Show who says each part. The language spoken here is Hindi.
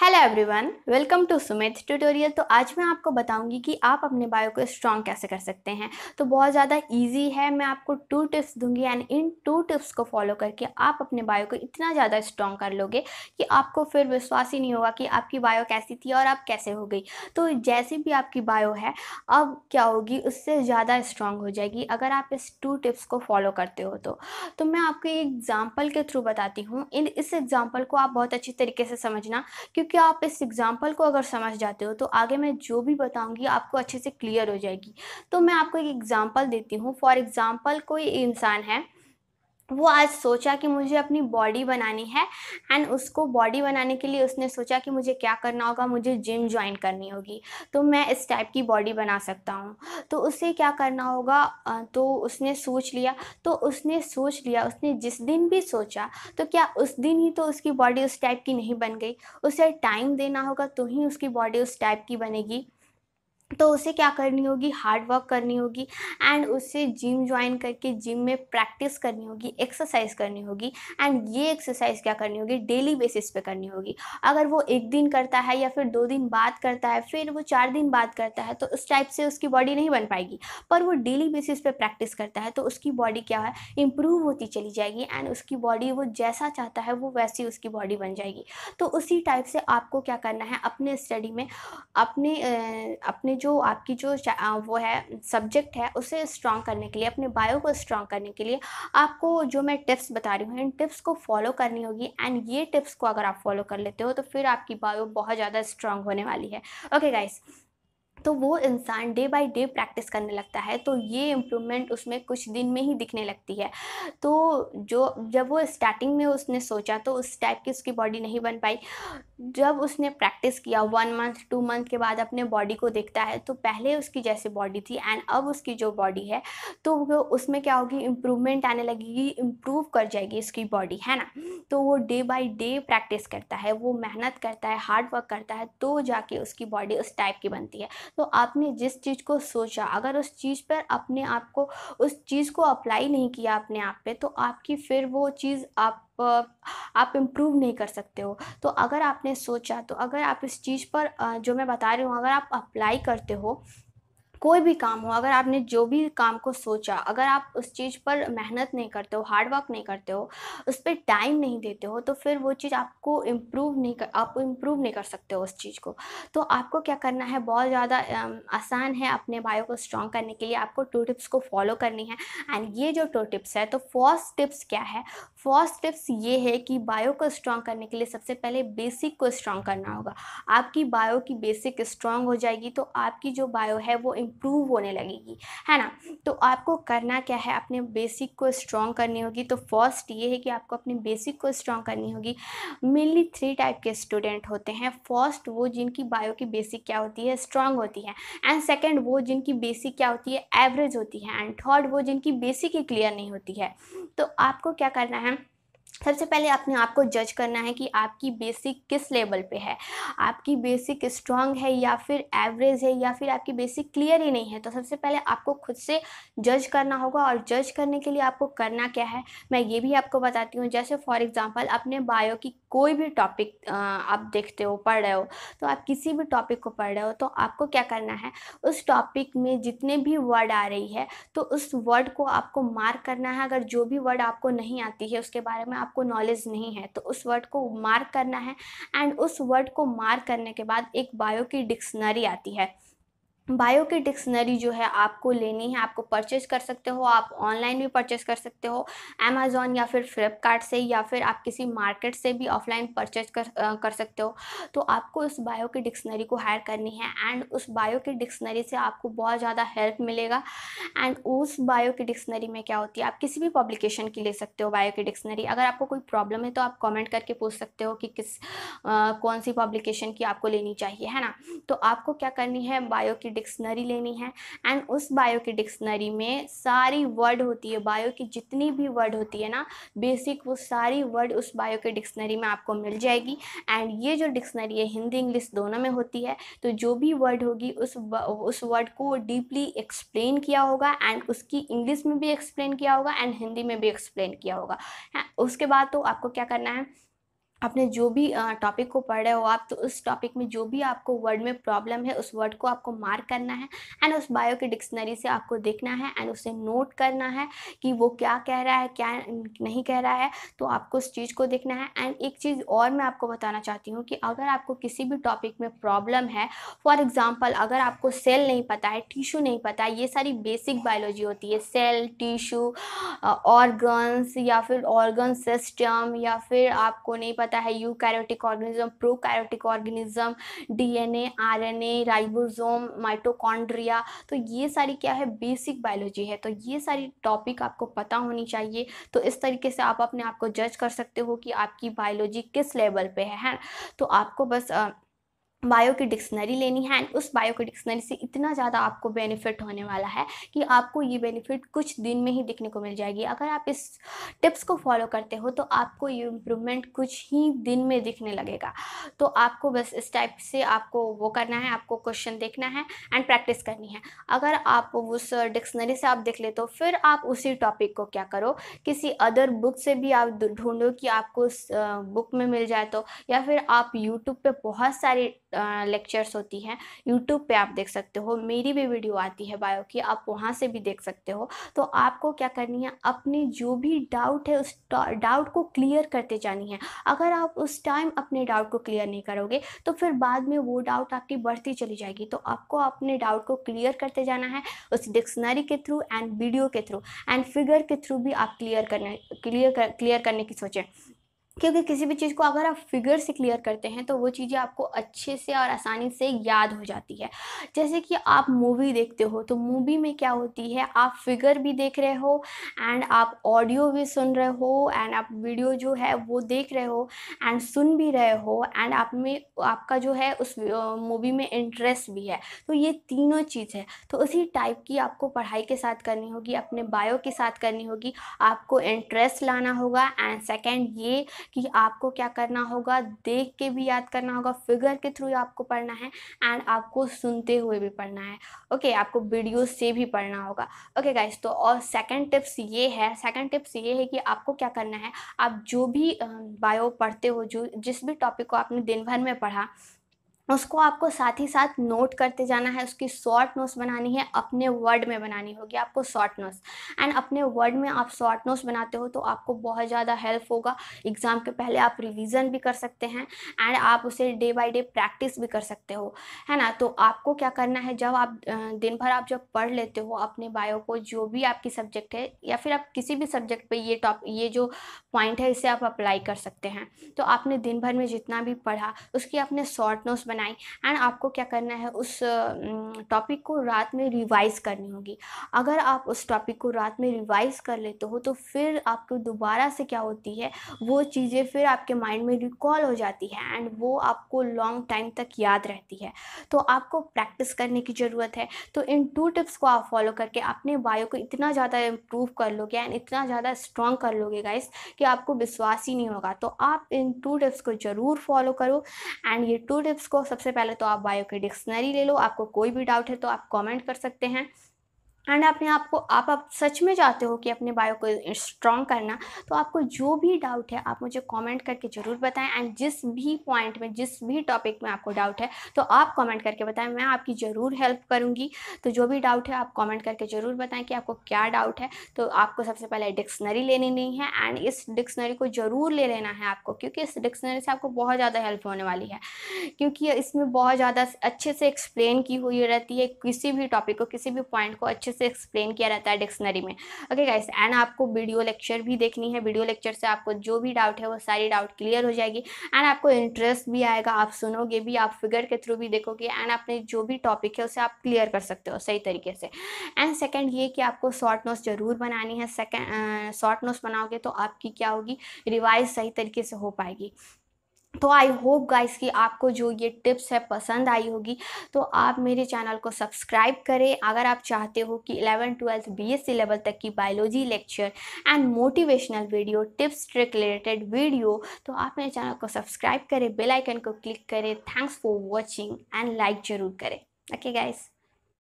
Speaker 1: Hello everyone welcome to Sumit tutorial तो आज मैं आपको बताऊंगी कि आप अपने बायो को स्ट्रॉन्ग कैसे कर सकते हैं तो बहुत ज़्यादा इजी है मैं आपको टू टिप्स दूंगी एंड इन टू टिप्स को फॉलो करके आप अपने बायो को इतना ज़्यादा स्ट्रॉन्ग कर लोगे कि आपको फिर विश्वास ही नहीं होगा कि आपकी बायो कैसी थी और आप कैसे हो गई तो जैसी भी आपकी बायो है अब क्या होगी उससे ज़्यादा स्ट्रॉन्ग हो जाएगी अगर आप इस टू टिप्स को फॉलो करते हो तो, तो मैं आपको एक एग्ज़ाम्पल के थ्रू बताती हूँ इन इस एग्ज़ाम्पल को आप बहुत अच्छी तरीके से समझना क्योंकि क्योंकि आप इस एग्ज़ाम्पल को अगर समझ जाते हो तो आगे मैं जो भी बताऊंगी आपको अच्छे से क्लियर हो जाएगी तो मैं आपको एक एग्ज़ाम्पल देती हूँ फॉर एग्ज़ाम्पल कोई इंसान है वो आज सोचा कि मुझे अपनी बॉडी बनानी है एंड उसको बॉडी बनाने के लिए उसने सोचा कि मुझे क्या करना होगा मुझे जिम ज्वाइन करनी होगी तो मैं इस टाइप की बॉडी बना सकता हूँ तो उसे क्या करना होगा तो उसने सोच लिया तो उसने सोच लिया उसने जिस दिन भी सोचा तो क्या उस दिन ही तो उसकी बॉडी उस टाइप की नहीं बन गई उसे टाइम देना होगा तो ही उसकी बॉडी उस टाइप की बनेगी तो उसे क्या करनी होगी हार्ड वर्क करनी होगी एंड उसे जिम ज्वाइन करके जिम में प्रैक्टिस करनी होगी एक्सरसाइज करनी होगी एंड ये एक्सरसाइज क्या करनी होगी डेली बेसिस पे करनी होगी अगर वो एक दिन करता है या फिर दो दिन बाद करता है फिर वो चार दिन बाद करता है तो उस टाइप से उसकी बॉडी नहीं बन पाएगी पर वो डेली बेसिस पर प्रैक्टिस करता है तो उसकी बॉडी क्या है इम्प्रूव होती चली जाएगी एंड उसकी बॉडी वो जैसा चाहता है वो वैसी उसकी बॉडी बन जाएगी तो उसी टाइप से आपको क्या करना है अपने स्टडी में अपने अपने जो आपकी जो वो है सब्जेक्ट है उसे स्ट्रॉन्ग करने के लिए अपने बायो को स्ट्रॉन्ग करने के लिए आपको जो मैं टिप्स बता रही हूँ इन टिप्स को फॉलो करनी होगी एंड ये टिप्स को अगर आप फॉलो कर लेते हो तो फिर आपकी बायो बहुत ज़्यादा स्ट्रांग होने वाली है ओके गाइस तो वो इंसान डे बाय डे प्रैक्टिस करने लगता है तो ये इम्प्रूवमेंट उसमें कुछ दिन में ही दिखने लगती है तो जो जब वो स्टार्टिंग में उसने सोचा तो उस टाइप की उसकी बॉडी नहीं बन पाई जब उसने प्रैक्टिस किया वन मंथ टू मंथ के बाद अपने बॉडी को देखता है तो पहले उसकी जैसे बॉडी थी एंड अब उसकी जो बॉडी है तो वो उसमें क्या होगी इम्प्रूवमेंट आने लगेगी इम्प्रूव कर जाएगी उसकी बॉडी है ना तो वो डे बाय डे प्रैक्टिस करता है वो मेहनत करता है हार्ड वर्क करता है तो जाके उसकी बॉडी उस टाइप की बनती है तो आपने जिस चीज़ को सोचा अगर उस चीज़ पर अपने आप को उस चीज़ को अप्लाई नहीं किया अपने आप पर तो आपकी फिर वो चीज़ आप आप इम्प्रूव नहीं कर सकते हो तो अगर आपने सोचा तो अगर आप इस चीज़ पर जो मैं बता रही हूँ अगर आप अप्लाई करते हो कोई भी काम हो अगर आपने जो भी काम को सोचा अगर आप उस चीज़ पर मेहनत नहीं करते हो हार्ड वर्क नहीं करते हो उस पर टाइम नहीं देते हो तो फिर वो चीज़ आपको इम्प्रूव नहीं कर आप इम्प्रूव नहीं कर सकते हो उस चीज़ को तो आपको क्या करना है बहुत ज़्यादा आसान है अपने बायो को स्ट्रॉन्ग करने के लिए आपको टू टिप्स को फॉलो करनी है एंड ये जो टू टिप्स है तो फर्स्ट टिप्स क्या है फर्स्ट टिप्स ये है कि बायो को स्ट्रांग करने के लिए सबसे पहले बेसिक को स्ट्रांग करना हम्म। होगा आपकी बायो की बेसिक स्ट्रांग हो जाएगी तो आपकी जो बायो है वो इम्प्रूव होने लगेगी है ना तो आपको करना क्या है अपने बेसिक को स्ट्रॉन्ग करनी होगी तो फर्स्ट ये है कि आपको अपने बेसिक को स्ट्रांग करनी होगी मेनली थ्री टाइप के स्टूडेंट होते हैं फर्स्ट वो जिनकी बायो की बेसिक क्या होती है स्ट्रांग होती है एंड सेकेंड वो जिनकी बेसिक क्या होती है एवरेज होती है एंड थर्ड वो जिनकी बेसिक ही क्लियर नहीं होती है तो आपको क्या करना है सबसे पहले अपने आप को जज करना है कि आपकी बेसिक किस लेवल पे है आपकी बेसिक स्ट्रांग है या फिर एवरेज है या फिर आपकी बेसिक क्लियर ही नहीं है तो सबसे पहले आपको खुद से जज करना होगा और जज करने के लिए आपको करना क्या है मैं ये भी आपको बताती हूँ जैसे फॉर एग्ज़ाम्पल अपने बायो की कोई भी टॉपिक आप देखते हो पढ़ रहे हो तो आप किसी भी टॉपिक को पढ़ रहे हो तो आपको क्या करना है उस टॉपिक में जितने भी वर्ड आ रही है तो उस वर्ड को आपको मार्क करना है अगर जो भी वर्ड आपको नहीं आती है उसके बारे में आपको नॉलेज नहीं है तो उस वर्ड को मार्क करना है एंड उस वर्ड को मार्क करने के बाद एक बायो की डिक्शनरी आती है बायो की डिक्शनरी जो है आपको लेनी है आपको परचेज कर सकते हो आप ऑनलाइन भी परचेज कर सकते हो अमेज़ॉन या फिर फ्लिपकार्ट से या फिर आप किसी मार्केट से भी ऑफलाइन परचेज कर कर सकते हो तो आपको उस बायो की डिक्शनरी को हायर करनी है एंड उस बायो की डिक्शनरी से आपको बहुत ज़्यादा हेल्प मिलेगा एंड उस बायो की डिक्शनरी में क्या होती है आप किसी भी पब्लिकेशन की ले सकते हो बायो की डिक्शनरी अगर आपको कोई प्रॉब्लम है तो आप कॉमेंट करके पूछ सकते हो कि किस कौन सी पब्लिकेशन की आपको लेनी चाहिए है ना तो आपको क्या करनी है बायो की डिक्शनरी लेनी है एंड उस बायो की डिक्शनरी में सारी वर्ड होती है बायो की जितनी भी वर्ड होती है ना बेसिक वो सारी वर्ड उस बायो के डिक्शनरी में आपको मिल जाएगी एंड ये जो डिक्शनरी है हिंदी इंग्लिश दोनों में होती है तो जो भी वर्ड होगी उस उस वर्ड को डीपली एक्सप्लेन किया होगा एंड उसकी इंग्लिश में भी एक्सप्लेन किया होगा एंड हिंदी में भी एक्सप्लेन किया होगा उसके बाद तो आपको क्या करना है आपने जो भी टॉपिक को पढ़ रहे हो आप तो उस टॉपिक में जो भी आपको वर्ड में प्रॉब्लम है उस वर्ड को आपको मार्क करना है एंड उस बायो की डिक्शनरी से आपको देखना है एंड उसे नोट करना है कि वो क्या कह रहा है क्या नहीं कह रहा है तो आपको उस चीज़ को देखना है एंड एक चीज़ और मैं आपको बताना चाहती हूँ कि अगर आपको किसी भी टॉपिक में प्रॉब्लम है फॉर एग्ज़ाम्पल अगर आपको सेल नहीं पता है टिशू नहीं पता है ये सारी बेसिक बायोलॉजी होती है सेल टिशू ऑर्गन्स या फिर ऑर्गन सिस्टम या फिर आपको नहीं पता पता है eukaryotic organism prokaryotic organism DNA RNA ribosome mitochondria तो ये सारी क्या है बेसिक बायोलॉजी है तो ये सारी टॉपिक आपको पता होनी चाहिए तो इस तरीके से आप अपने आप को जज कर सकते हो कि आपकी बायोलॉजी किस लेवल पे है, है? तो आपको बस आ, बायो की डिक्शनरी लेनी है एंड उस बायो की डिक्शनरी से इतना ज़्यादा आपको बेनिफिट होने वाला है कि आपको ये बेनिफिट कुछ दिन में ही दिखने को मिल जाएगी अगर आप इस टिप्स को फॉलो करते हो तो आपको ये इम्प्रूवमेंट कुछ ही दिन में दिखने लगेगा तो आपको बस इस टाइप से आपको वो करना है आपको क्वेश्चन देखना है एंड प्रैक्टिस करनी है अगर आप उस डिक्शनरी से आप देख ले तो फिर आप उसी टॉपिक को क्या करो किसी अदर बुक से भी आप ढूंढो कि आपको उस बुक में मिल जाए तो या फिर आप यूट्यूब पर बहुत सारे लेक्चर्स होती हैं यूट्यूब पे आप देख सकते हो मेरी भी वीडियो आती है बायो की आप वहाँ से भी देख सकते हो तो आपको क्या करनी है अपने जो भी डाउट है उस डाउट को क्लियर करते जानी है अगर आप उस टाइम अपने डाउट को क्लियर नहीं करोगे तो फिर बाद में वो डाउट आपकी बढ़ती चली जाएगी तो आपको अपने डाउट को क्लियर करते जाना है उस डिक्शनरी के थ्रू एंड वीडियो के थ्रू एंड फिगर के थ्रू भी आप क्लियर करने क्लियर कर, क्लियर करने की सोचें क्योंकि किसी भी चीज़ को अगर आप फिगर से क्लियर करते हैं तो वो चीज़ें आपको अच्छे से और आसानी से याद हो जाती है जैसे कि आप मूवी देखते हो तो मूवी में क्या होती है आप फिगर भी देख रहे हो एंड आप ऑडियो भी सुन रहे हो एंड आप वीडियो जो है वो देख रहे हो एंड सुन भी रहे हो एंड आप में आपका जो है उस मूवी में इंटरेस्ट भी है तो ये तीनों चीज़ है तो उसी टाइप की आपको पढ़ाई के साथ करनी होगी अपने बायो के साथ करनी होगी आपको इंटरेस्ट लाना होगा एंड सेकेंड ये कि आपको क्या करना होगा देख के भी याद करना होगा फिगर के थ्रू आपको पढ़ना है एंड आपको सुनते हुए भी पढ़ना है ओके okay, आपको वीडियो से भी पढ़ना होगा ओके okay, गाइज तो और सेकेंड टिप्स ये है सेकेंड टिप्स ये है कि आपको क्या करना है आप जो भी बायो पढ़ते हो जो जिस भी टॉपिक को आपने दिन भर में पढ़ा उसको आपको साथ ही साथ नोट करते जाना है उसकी शॉर्ट नोट्स बनानी है अपने वर्ड में बनानी होगी आपको शॉर्ट नोट्स एंड अपने वर्ड में आप शॉर्ट नोट्स बनाते हो तो आपको बहुत ज़्यादा हेल्प होगा एग्ज़ाम के पहले आप रिवीजन भी कर सकते हैं एंड आप उसे डे बाय डे प्रैक्टिस भी कर सकते हो है ना तो आपको क्या करना है जब आप दिन भर आप जब पढ़ लेते हो अपने बायो को जो भी आपकी सब्जेक्ट है या फिर आप किसी भी सब्जेक्ट पर ये टॉप ये जो पॉइंट है इसे आप अप्लाई कर सकते हैं तो आपने दिन भर में जितना भी पढ़ा उसकी आपने शॉर्ट नोट्स बनाई एंड आपको क्या करना है उस टॉपिक को रात में रिवाइज़ करनी होगी अगर आप उस टॉपिक को रात में रिवाइज़ कर लेते हो तो फिर आपको दोबारा से क्या होती है वो चीज़ें फिर आपके माइंड में रिकॉल हो जाती है एंड वो आपको लॉन्ग टाइम तक याद रहती है तो आपको प्रैक्टिस करने की ज़रूरत है तो इन टू टिप्स को आप फॉलो करके अपने बायो को इतना ज़्यादा इम्प्रूव कर लोगे एंड इतना ज़्यादा स्ट्रॉन्ग कर लोगे गाइस कि आपको विश्वास ही नहीं होगा तो आप इन टू टिप्स को ज़रूर फॉलो करो एंड ये टू टिप्स को सबसे पहले तो आप बायो की डिक्शनरी ले लो आपको कोई भी डाउट है तो आप कमेंट कर सकते हैं एंड अपने आप को आप आप सच में चाहते हो कि अपने बायो को स्ट्रॉन्ग करना तो आपको जो भी डाउट है आप मुझे कमेंट करके ज़रूर बताएं एंड जिस भी पॉइंट में जिस भी टॉपिक में आपको डाउट है तो आप कमेंट करके बताएं मैं आपकी ज़रूर हेल्प करूँगी तो जो भी डाउट है आप कमेंट करके ज़रूर बताएं कि आपको क्या डाउट है तो आपको सबसे पहले डिक्शनरी लेनी नहीं है एंड इस डिक्शनरी को ज़रूर ले लेना है आपको क्योंकि इस डिक्शनरी से आपको बहुत ज़्यादा हेल्प होने वाली है क्योंकि इसमें बहुत ज़्यादा अच्छे से एक्सप्लेन की हुई रहती है किसी भी टॉपिक को किसी भी पॉइंट को अच्छे से एक्सप्लेन किया रहता है डिक्शनरी में ओके गाइस एंड आपको वीडियो लेक्चर भी देखनी है वीडियो लेक्चर से आपको जो भी डाउट है वो सारी डाउट क्लियर हो जाएगी एंड आपको इंटरेस्ट भी आएगा आप सुनोगे भी आप फिगर के थ्रू भी देखोगे एंड आपने जो भी टॉपिक है उसे आप क्लियर कर सकते हो सही तरीके से एंड सेकेंड ये कि आपको शॉर्ट नोट्स जरूर बनानी है सेकेंड शॉर्ट नोट्स बनाओगे तो आपकी क्या होगी रिवाइज सही तरीके से हो पाएगी तो आई होप गाइस कि आपको जो ये टिप्स है पसंद आई होगी तो आप मेरे चैनल को सब्सक्राइब करें अगर आप चाहते हो कि इलेवन ट्वेल्थ बीएससी लेवल तक की biology lecture and motivational video tips trick related video तो आप मेरे चैनल को सब्सक्राइब करें बेल आइकन को क्लिक करें thanks for watching and like ज़रूर करें ओके गाइस